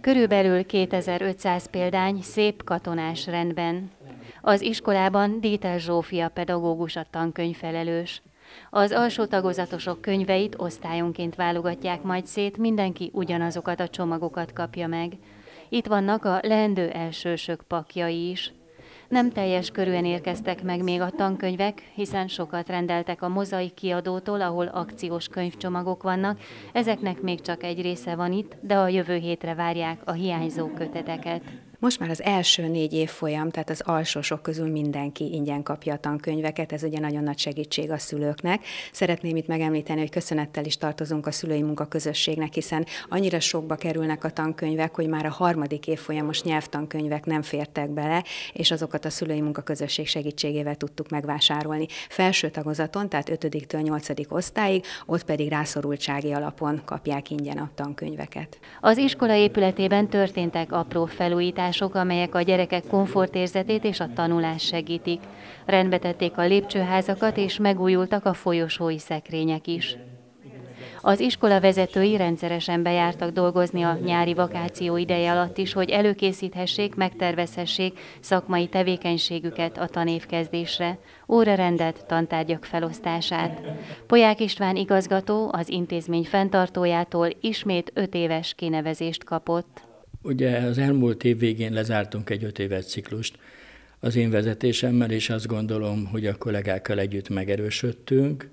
körülbelül 2500 példány szép katonás rendben. Az iskolában Dítel Zsófia pedagógus a tankönyvfelelős. Az alsó tagozatosok könyveit osztályonként válogatják majd szét, mindenki ugyanazokat a csomagokat kapja meg. Itt vannak a leendő elsősök pakjai is. Nem teljes körűen érkeztek meg még a tankönyvek, hiszen sokat rendeltek a mozaik kiadótól, ahol akciós könyvcsomagok vannak. Ezeknek még csak egy része van itt, de a jövő hétre várják a hiányzó köteteket. Most már az első négy évfolyam, tehát az alsósok közül mindenki ingyen kapja a tankönyveket, ez ugye nagyon nagy segítség a szülőknek. Szeretném itt megemlíteni, hogy köszönettel is tartozunk a szülői munkaközösségnek, hiszen annyira sokba kerülnek a tankönyvek, hogy már a harmadik évfolyamos nyelvtankönyvek nem fértek bele, és azokat a szülői munkaközösség segítségével tudtuk megvásárolni. Felső tagozaton, tehát 5-től 8. osztályig, ott pedig rászorultsági alapon kapják ingyen a tankönyveket. Az iskola épületében történtek apró felújítások, szokások, amelyek a gyerekek komfortérzetét és a tanulást segítik. Rendbetették a lépcsőházakat, és megújultak a folyosói szekrények is. Az iskola vezetői rendszeresen bejártak dolgozni a nyári vakáció ideje alatt is, hogy előkészíthessék, megtervezhessék szakmai tevékenységüket a tanévkezdésre, óra rendelt tantárgyak felosztását. Poják István igazgató az intézmény fenntartójától ismét öt éves kinevezést kapott. Ugye az elmúlt év végén lezártunk egy öt éves ciklust az én vezetésemmel, és azt gondolom, hogy a kollégákkal együtt megerősödtünk.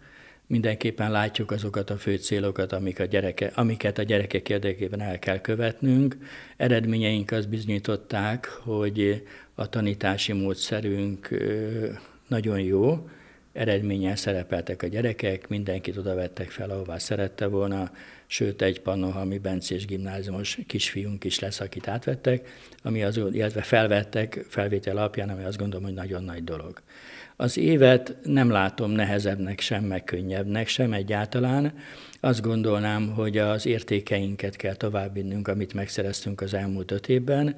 Mindenképpen látjuk azokat a fő célokat, amik a gyereke, amiket a gyerekek érdekében el kell követnünk. Eredményeink azt bizonyították, hogy a tanítási módszerünk nagyon jó, Eredményen szerepeltek a gyerekek, mindenkit oda vettek fel, ahová szerette volna, sőt egy ami bencés gimnáziumos kisfiunk is lesz, akit átvettek, ami az, illetve felvettek felvétel alapján, ami azt gondolom, hogy nagyon nagy dolog. Az évet nem látom nehezebbnek, sem meg könnyebbnek, sem egyáltalán. Azt gondolnám, hogy az értékeinket kell továbbvinnünk, amit megszereztünk az elmúlt öt évben,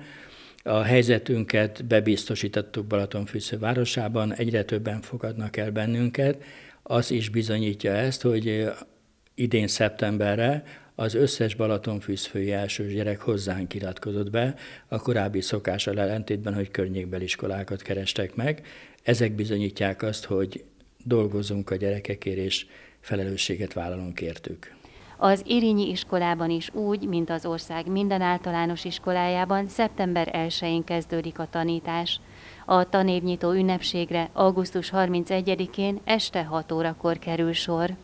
a helyzetünket bebiztosítottuk Balatonfűsző városában, egyre többen fogadnak el bennünket. Az is bizonyítja ezt, hogy idén szeptemberre az összes Balatonfűzfői elsős gyerek hozzánk iratkozott be, a korábbi szokása ellentétben, hogy környékbeli iskolákat kerestek meg. Ezek bizonyítják azt, hogy dolgozunk a gyerekekért, és felelősséget vállalunk értük. Az Irinyi iskolában is úgy, mint az ország minden általános iskolájában szeptember 1-én kezdődik a tanítás. A tanévnyitó ünnepségre augusztus 31-én este 6 órakor kerül sor.